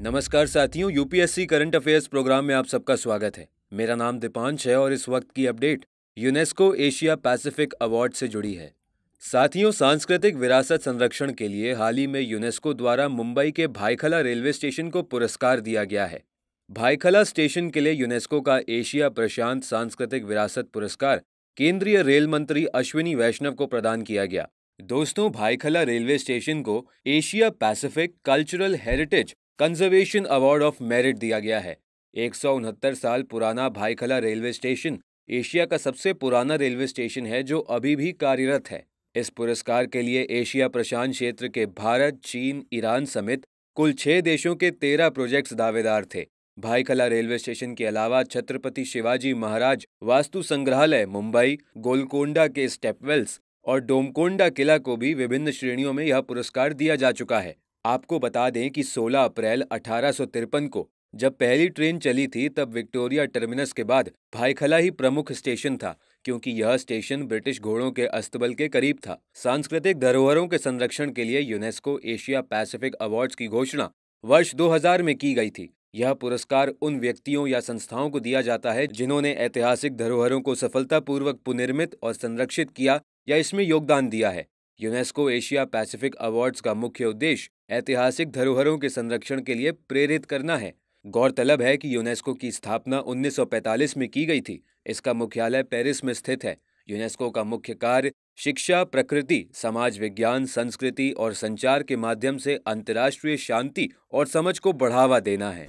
नमस्कार साथियों UPSC current affairs programme में आप सबका स्वागत है मेरा नाम दीपांश है और इस वक्त की update UNESCO Asia Pacific award से जुड़ी है साथियों सांस्कृतिक विरासत संरक्षण के लिए हाल ही में यूनेस्को द्वारा मुंबई के भाईखला रेलवे स्टेशन को पुरस्कार दिया गया है भाईखला स्टेशन के लिए यूनेस्को का एशिया प्रशांत सांस्कृतिक विरासत पुरस्कार केंद्रीय रेल मंत्री अश्विनी वैष्णव को प्रदान किया गया दोस्तों भाईखला रेलवे स्टेशन को Asia Pacific cultural heritage conservation award of merit दिया गया है एक साल पुराना भाईखला रेलवे स्टेशन एशिया का सबसे पुराना रेलवे स्टेशन है जो अभी भी कार्यरत है इस पुरस्कार के लिए एशिया प्रशांत क्षेत्र के भारत चीन ईरान समेत कुल छह देशों के तेरह प्रोजेक्ट्स दावेदार थे भाईखला रेलवे स्टेशन के अलावा छत्रपति शिवाजी महाराज वास्तु संग्रहालय मुंबई गोलकोंडा के स्टेपवेल्स और डोमकोंडा किला को भी विभिन्न श्रेणियों में यह पुरस्कार दिया जा चुका है आपको बता दें कि 16 अप्रैल अठारह को जब पहली ट्रेन चली थी तब विक्टोरिया टर्मिनस के बाद भाईखला ही प्रमुख स्टेशन था क्योंकि यह स्टेशन ब्रिटिश घोड़ों के अस्तबल के करीब था सांस्कृतिक धरोहरों के संरक्षण के लिए यूनेस्को एशिया पैसिफिक अवार्ड्स की घोषणा वर्ष 2000 में की गई थी यह पुरस्कार उन व्यक्तियों या संस्थाओं को दिया जाता है जिन्होंने ऐतिहासिक धरोहरों को सफलतापूर्वक पुनर्मित और संरक्षित किया या इसमें योगदान दिया है यूनेस्को एशिया पैसिफिक अवार्ड्स का मुख्य उद्देश्य ऐतिहासिक धरोहरों के संरक्षण के लिए प्रेरित करना है गौरतलब है कि यूनेस्को की स्थापना 1945 में की गई थी इसका मुख्यालय पेरिस में स्थित है यूनेस्को का मुख्य कार्य शिक्षा प्रकृति समाज विज्ञान संस्कृति और संचार के माध्यम से अंतर्राष्ट्रीय शांति और समझ को बढ़ावा देना है